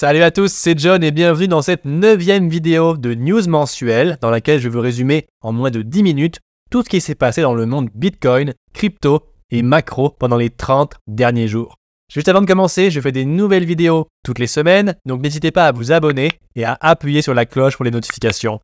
Salut à tous, c'est John et bienvenue dans cette neuvième vidéo de news mensuelle dans laquelle je veux résumer en moins de 10 minutes tout ce qui s'est passé dans le monde Bitcoin, crypto et macro pendant les 30 derniers jours. Juste avant de commencer, je fais des nouvelles vidéos toutes les semaines, donc n'hésitez pas à vous abonner et à appuyer sur la cloche pour les notifications.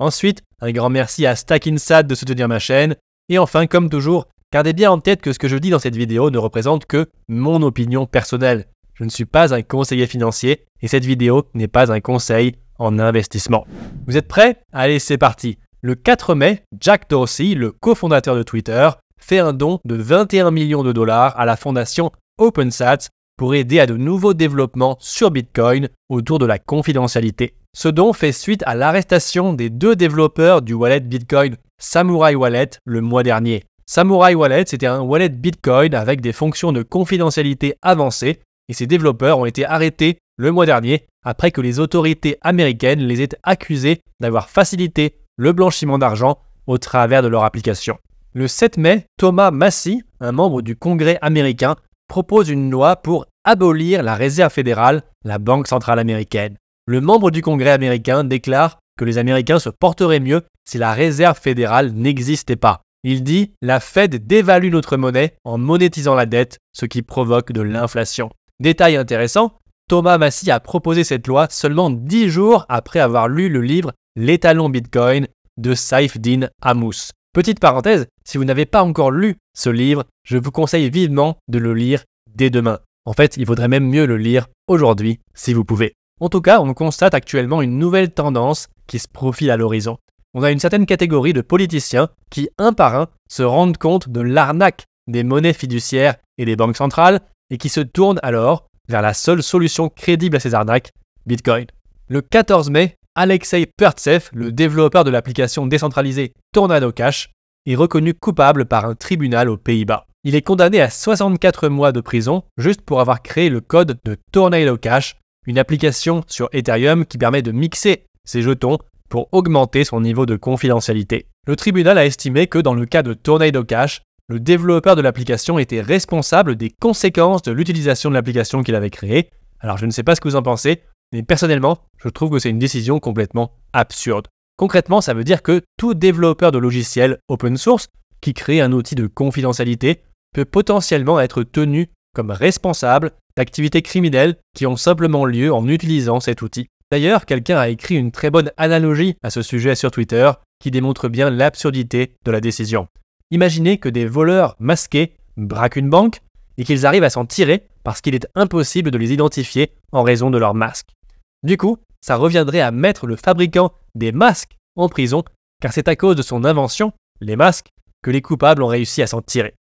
Ensuite, un grand merci à StackInsat de soutenir ma chaîne. Et enfin, comme toujours, gardez bien en tête que ce que je dis dans cette vidéo ne représente que mon opinion personnelle. Je ne suis pas un conseiller financier et cette vidéo n'est pas un conseil en investissement. Vous êtes prêts Allez, c'est parti. Le 4 mai, Jack Dorsey, le cofondateur de Twitter, fait un don de 21 millions de dollars à la fondation OpenSats pour aider à de nouveaux développements sur Bitcoin autour de la confidentialité. Ce don fait suite à l'arrestation des deux développeurs du wallet Bitcoin Samurai Wallet le mois dernier. Samurai Wallet, c'était un wallet Bitcoin avec des fonctions de confidentialité avancées et ses développeurs ont été arrêtés le mois dernier après que les autorités américaines les aient accusés d'avoir facilité le blanchiment d'argent au travers de leur application. Le 7 mai, Thomas Massey, un membre du Congrès américain, propose une loi pour abolir la Réserve fédérale, la Banque centrale américaine. Le membre du Congrès américain déclare que les Américains se porteraient mieux si la Réserve fédérale n'existait pas. Il dit La Fed dévalue notre monnaie en monétisant la dette, ce qui provoque de l'inflation. Détail intéressant, Thomas Massy a proposé cette loi seulement 10 jours après avoir lu le livre L'étalon Bitcoin de Saif Din Hamous. Petite parenthèse, si vous n'avez pas encore lu ce livre, je vous conseille vivement de le lire dès demain. En fait, il vaudrait même mieux le lire aujourd'hui si vous pouvez. En tout cas, on constate actuellement une nouvelle tendance qui se profile à l'horizon. On a une certaine catégorie de politiciens qui, un par un, se rendent compte de l'arnaque des monnaies fiduciaires et des banques centrales, et qui se tourne alors vers la seule solution crédible à ces arnaques, Bitcoin. Le 14 mai, Alexei Pertsev, le développeur de l'application décentralisée Tornado Cash, est reconnu coupable par un tribunal aux Pays-Bas. Il est condamné à 64 mois de prison juste pour avoir créé le code de Tornado Cash, une application sur Ethereum qui permet de mixer ses jetons pour augmenter son niveau de confidentialité. Le tribunal a estimé que dans le cas de Tornado Cash, le développeur de l'application était responsable des conséquences de l'utilisation de l'application qu'il avait créée. Alors je ne sais pas ce que vous en pensez, mais personnellement, je trouve que c'est une décision complètement absurde. Concrètement, ça veut dire que tout développeur de logiciels open source qui crée un outil de confidentialité peut potentiellement être tenu comme responsable d'activités criminelles qui ont simplement lieu en utilisant cet outil. D'ailleurs, quelqu'un a écrit une très bonne analogie à ce sujet sur Twitter qui démontre bien l'absurdité de la décision. Imaginez que des voleurs masqués braquent une banque et qu'ils arrivent à s'en tirer parce qu'il est impossible de les identifier en raison de leur masque. Du coup, ça reviendrait à mettre le fabricant des masques en prison car c'est à cause de son invention, les masques, que les coupables ont réussi à s'en tirer.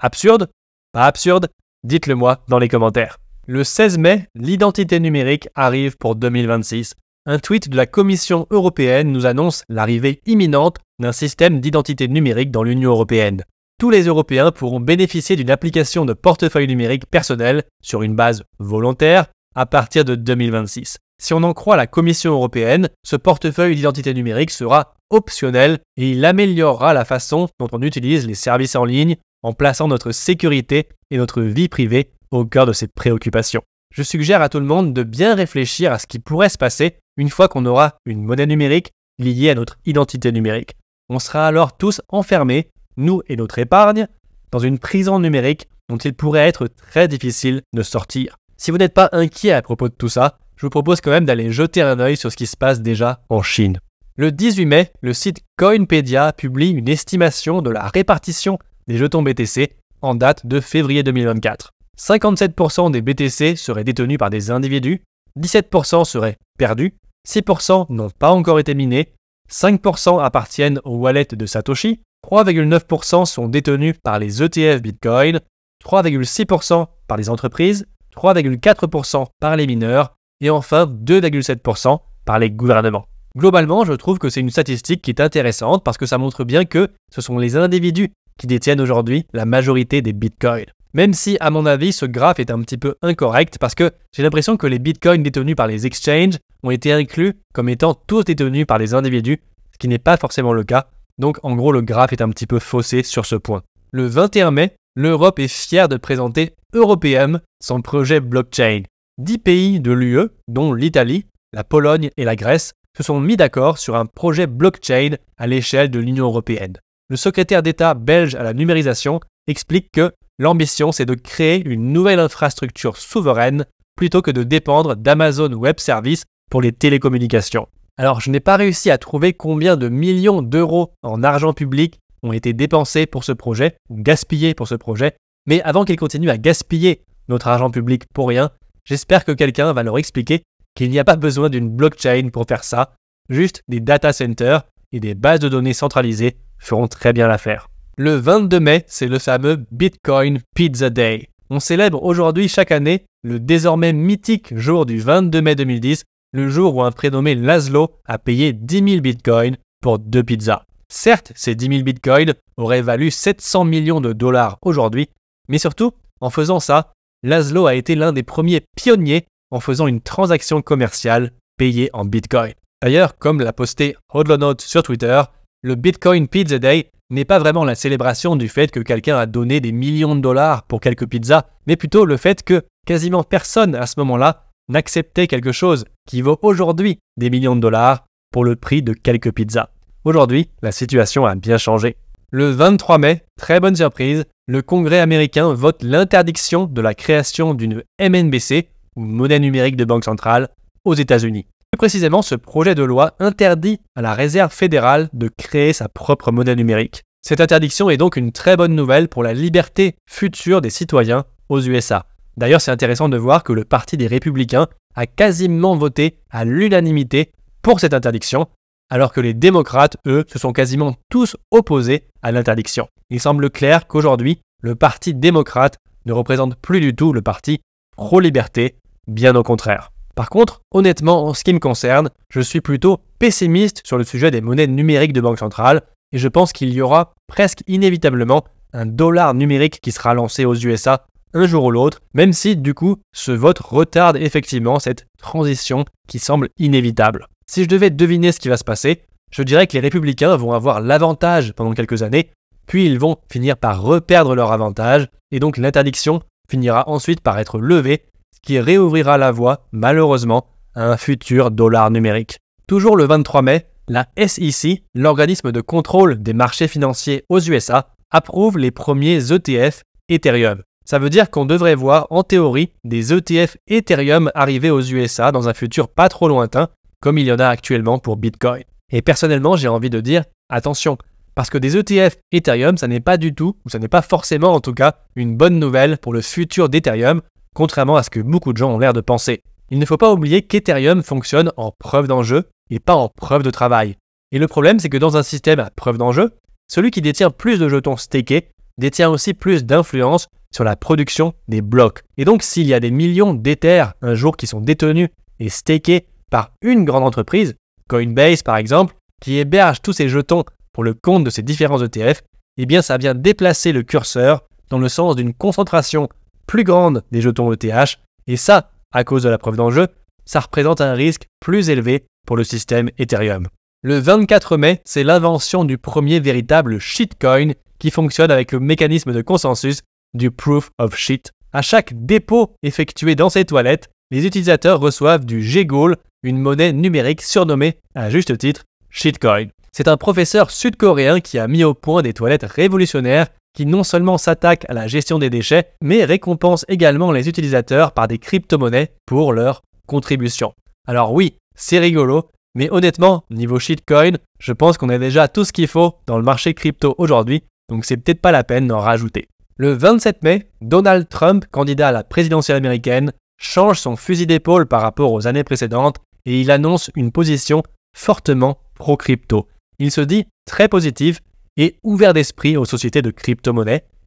Absurde Pas absurde Dites-le moi dans les commentaires. Le 16 mai, l'identité numérique arrive pour 2026 un tweet de la Commission européenne nous annonce l'arrivée imminente d'un système d'identité numérique dans l'Union européenne. Tous les Européens pourront bénéficier d'une application de portefeuille numérique personnel sur une base volontaire à partir de 2026. Si on en croit la Commission européenne, ce portefeuille d'identité numérique sera optionnel et il améliorera la façon dont on utilise les services en ligne en plaçant notre sécurité et notre vie privée au cœur de ces préoccupations. Je suggère à tout le monde de bien réfléchir à ce qui pourrait se passer une fois qu'on aura une monnaie numérique liée à notre identité numérique, on sera alors tous enfermés, nous et notre épargne, dans une prison numérique dont il pourrait être très difficile de sortir. Si vous n'êtes pas inquiet à propos de tout ça, je vous propose quand même d'aller jeter un œil sur ce qui se passe déjà en Chine. Le 18 mai, le site Coinpedia publie une estimation de la répartition des jetons BTC en date de février 2024. 57% des BTC seraient détenus par des individus, 17% seraient perdus, 6% n'ont pas encore été minés, 5% appartiennent aux wallets de Satoshi, 3,9% sont détenus par les ETF Bitcoin, 3,6% par les entreprises, 3,4% par les mineurs et enfin 2,7% par les gouvernements. Globalement, je trouve que c'est une statistique qui est intéressante parce que ça montre bien que ce sont les individus qui détiennent aujourd'hui la majorité des bitcoins. Même si, à mon avis, ce graphe est un petit peu incorrect parce que j'ai l'impression que les bitcoins détenus par les exchanges ont été inclus comme étant tous détenus par les individus, ce qui n'est pas forcément le cas, donc en gros le graphe est un petit peu faussé sur ce point. Le 21 mai, l'Europe est fière de présenter Europeum, son projet blockchain. Dix pays de l'UE, dont l'Italie, la Pologne et la Grèce, se sont mis d'accord sur un projet blockchain à l'échelle de l'Union européenne. Le secrétaire d'État belge à la numérisation explique que l'ambition c'est de créer une nouvelle infrastructure souveraine plutôt que de dépendre d'Amazon Web Services pour les télécommunications. Alors je n'ai pas réussi à trouver combien de millions d'euros en argent public ont été dépensés pour ce projet, ou gaspillés pour ce projet, mais avant qu'ils continuent à gaspiller notre argent public pour rien, j'espère que quelqu'un va leur expliquer qu'il n'y a pas besoin d'une blockchain pour faire ça, juste des data centers et des bases de données centralisées feront très bien l'affaire. Le 22 mai, c'est le fameux Bitcoin Pizza Day. On célèbre aujourd'hui chaque année le désormais mythique jour du 22 mai 2010 le jour où un prénommé Laszlo a payé 10 000 bitcoins pour deux pizzas. Certes, ces 10 000 bitcoins auraient valu 700 millions de dollars aujourd'hui, mais surtout, en faisant ça, Laszlo a été l'un des premiers pionniers en faisant une transaction commerciale payée en bitcoin. D'ailleurs, comme l'a posté Hodlonaut sur Twitter, le Bitcoin Pizza Day n'est pas vraiment la célébration du fait que quelqu'un a donné des millions de dollars pour quelques pizzas, mais plutôt le fait que quasiment personne à ce moment-là n'accepter quelque chose qui vaut aujourd'hui des millions de dollars pour le prix de quelques pizzas. Aujourd'hui, la situation a bien changé. Le 23 mai, très bonne surprise, le Congrès américain vote l'interdiction de la création d'une MNBC, ou monnaie numérique de banque centrale, aux États-Unis. Plus précisément, ce projet de loi interdit à la Réserve fédérale de créer sa propre monnaie numérique. Cette interdiction est donc une très bonne nouvelle pour la liberté future des citoyens aux USA. D'ailleurs, c'est intéressant de voir que le Parti des Républicains a quasiment voté à l'unanimité pour cette interdiction, alors que les démocrates, eux, se sont quasiment tous opposés à l'interdiction. Il semble clair qu'aujourd'hui, le Parti démocrate ne représente plus du tout le parti pro-liberté, bien au contraire. Par contre, honnêtement, en ce qui me concerne, je suis plutôt pessimiste sur le sujet des monnaies numériques de banque centrale, et je pense qu'il y aura presque inévitablement un dollar numérique qui sera lancé aux USA un jour ou l'autre, même si du coup ce vote retarde effectivement cette transition qui semble inévitable. Si je devais deviner ce qui va se passer, je dirais que les républicains vont avoir l'avantage pendant quelques années, puis ils vont finir par reperdre leur avantage, et donc l'interdiction finira ensuite par être levée, ce qui réouvrira la voie, malheureusement, à un futur dollar numérique. Toujours le 23 mai, la SEC, l'organisme de contrôle des marchés financiers aux USA, approuve les premiers ETF Ethereum. Ça veut dire qu'on devrait voir, en théorie, des ETF Ethereum arriver aux USA dans un futur pas trop lointain, comme il y en a actuellement pour Bitcoin. Et personnellement, j'ai envie de dire attention, parce que des ETF Ethereum, ça n'est pas du tout, ou ça n'est pas forcément en tout cas, une bonne nouvelle pour le futur d'Ethereum, contrairement à ce que beaucoup de gens ont l'air de penser. Il ne faut pas oublier qu'Ethereum fonctionne en preuve d'enjeu et pas en preuve de travail. Et le problème, c'est que dans un système à preuve d'enjeu, celui qui détient plus de jetons stakés détient aussi plus d'influence sur la production des blocs. Et donc s'il y a des millions d'Ethers un jour qui sont détenus et stakés par une grande entreprise, Coinbase par exemple, qui héberge tous ces jetons pour le compte de ces différents ETF, eh bien ça vient déplacer le curseur dans le sens d'une concentration plus grande des jetons ETH, et ça, à cause de la preuve d'enjeu, ça représente un risque plus élevé pour le système Ethereum. Le 24 mai, c'est l'invention du premier véritable shitcoin qui fonctionne avec le mécanisme de consensus du proof of shit. À chaque dépôt effectué dans ces toilettes, les utilisateurs reçoivent du G-Gaul, une monnaie numérique surnommée, à juste titre, shitcoin. C'est un professeur sud-coréen qui a mis au point des toilettes révolutionnaires qui non seulement s'attaquent à la gestion des déchets, mais récompensent également les utilisateurs par des crypto-monnaies pour leur contribution. Alors oui, c'est rigolo, mais honnêtement, niveau shitcoin, je pense qu'on a déjà tout ce qu'il faut dans le marché crypto aujourd'hui donc c'est peut-être pas la peine d'en rajouter. Le 27 mai, Donald Trump, candidat à la présidentielle américaine, change son fusil d'épaule par rapport aux années précédentes et il annonce une position fortement pro-crypto. Il se dit très positif et ouvert d'esprit aux sociétés de crypto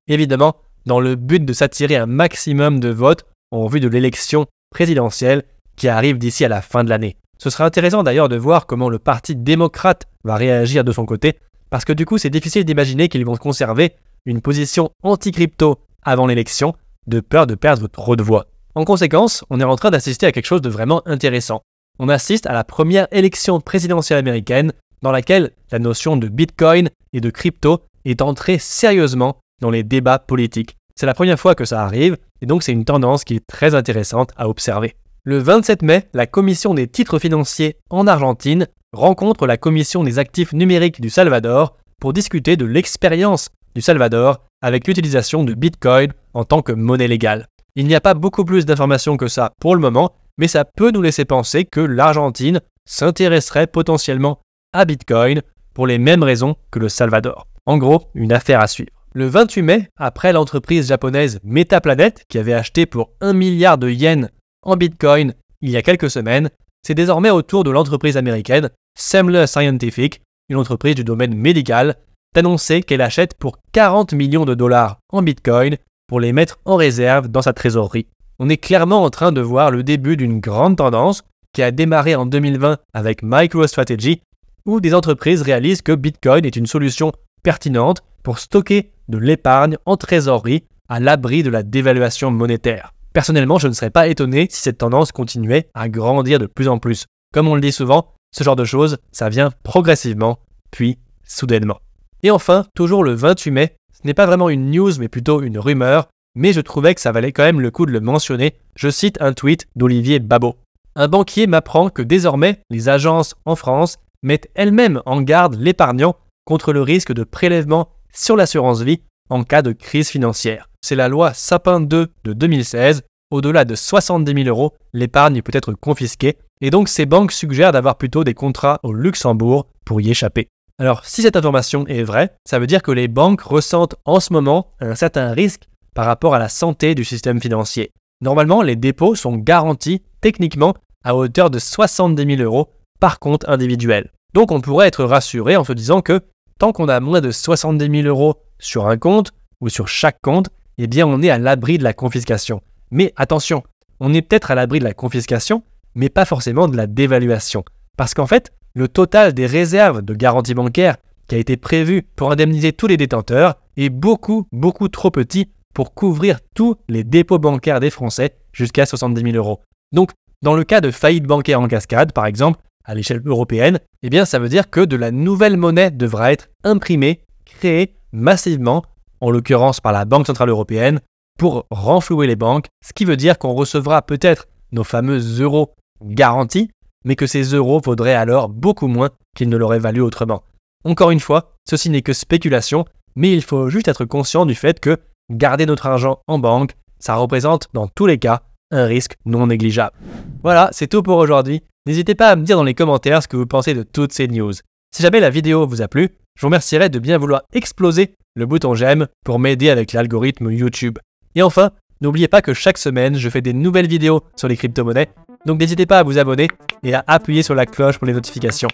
évidemment dans le but de s'attirer un maximum de votes en vue de l'élection présidentielle qui arrive d'ici à la fin de l'année. Ce sera intéressant d'ailleurs de voir comment le Parti démocrate va réagir de son côté parce que du coup, c'est difficile d'imaginer qu'ils vont conserver une position anti-crypto avant l'élection, de peur de perdre trop de voix. En conséquence, on est en train d'assister à quelque chose de vraiment intéressant. On assiste à la première élection présidentielle américaine dans laquelle la notion de Bitcoin et de crypto est entrée sérieusement dans les débats politiques. C'est la première fois que ça arrive, et donc c'est une tendance qui est très intéressante à observer. Le 27 mai, la Commission des titres financiers en Argentine rencontre la Commission des actifs numériques du Salvador pour discuter de l'expérience du Salvador avec l'utilisation de Bitcoin en tant que monnaie légale. Il n'y a pas beaucoup plus d'informations que ça pour le moment, mais ça peut nous laisser penser que l'Argentine s'intéresserait potentiellement à Bitcoin pour les mêmes raisons que le Salvador. En gros, une affaire à suivre. Le 28 mai, après l'entreprise japonaise Metaplanet qui avait acheté pour 1 milliard de yens en Bitcoin il y a quelques semaines, c'est désormais au tour de l'entreprise américaine Semler Scientific, une entreprise du domaine médical, d'annoncer qu'elle achète pour 40 millions de dollars en Bitcoin pour les mettre en réserve dans sa trésorerie. On est clairement en train de voir le début d'une grande tendance qui a démarré en 2020 avec MicroStrategy, où des entreprises réalisent que Bitcoin est une solution pertinente pour stocker de l'épargne en trésorerie à l'abri de la dévaluation monétaire. Personnellement, je ne serais pas étonné si cette tendance continuait à grandir de plus en plus. Comme on le dit souvent, ce genre de choses, ça vient progressivement, puis soudainement. Et enfin, toujours le 28 mai, ce n'est pas vraiment une news mais plutôt une rumeur, mais je trouvais que ça valait quand même le coup de le mentionner. Je cite un tweet d'Olivier Babot. Un banquier m'apprend que désormais, les agences en France mettent elles-mêmes en garde l'épargnant contre le risque de prélèvement sur l'assurance vie en cas de crise financière c'est la loi Sapin 2 de 2016. Au-delà de 70 000 euros, l'épargne peut être confisquée, et donc ces banques suggèrent d'avoir plutôt des contrats au Luxembourg pour y échapper. Alors si cette information est vraie, ça veut dire que les banques ressentent en ce moment un certain risque par rapport à la santé du système financier. Normalement, les dépôts sont garantis techniquement à hauteur de 70 000 euros par compte individuel. Donc on pourrait être rassuré en se disant que tant qu'on a moins de 70 000 euros sur un compte ou sur chaque compte, eh bien on est à l'abri de la confiscation. Mais attention, on est peut-être à l'abri de la confiscation, mais pas forcément de la dévaluation. Parce qu'en fait, le total des réserves de garantie bancaire qui a été prévu pour indemniser tous les détenteurs est beaucoup, beaucoup trop petit pour couvrir tous les dépôts bancaires des Français jusqu'à 70 000 euros. Donc, dans le cas de faillite bancaire en cascade, par exemple, à l'échelle européenne, eh bien, ça veut dire que de la nouvelle monnaie devra être imprimée, créée massivement en l'occurrence par la Banque Centrale Européenne, pour renflouer les banques, ce qui veut dire qu'on recevra peut-être nos fameux euros garantis, mais que ces euros vaudraient alors beaucoup moins qu'ils ne l'auraient valu autrement. Encore une fois, ceci n'est que spéculation, mais il faut juste être conscient du fait que garder notre argent en banque, ça représente dans tous les cas un risque non négligeable. Voilà, c'est tout pour aujourd'hui. N'hésitez pas à me dire dans les commentaires ce que vous pensez de toutes ces news. Si jamais la vidéo vous a plu, je vous remercierai de bien vouloir exploser le bouton j'aime pour m'aider avec l'algorithme YouTube. Et enfin, n'oubliez pas que chaque semaine, je fais des nouvelles vidéos sur les crypto-monnaies, donc n'hésitez pas à vous abonner et à appuyer sur la cloche pour les notifications.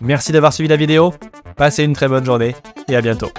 Merci d'avoir suivi la vidéo, passez une très bonne journée et à bientôt.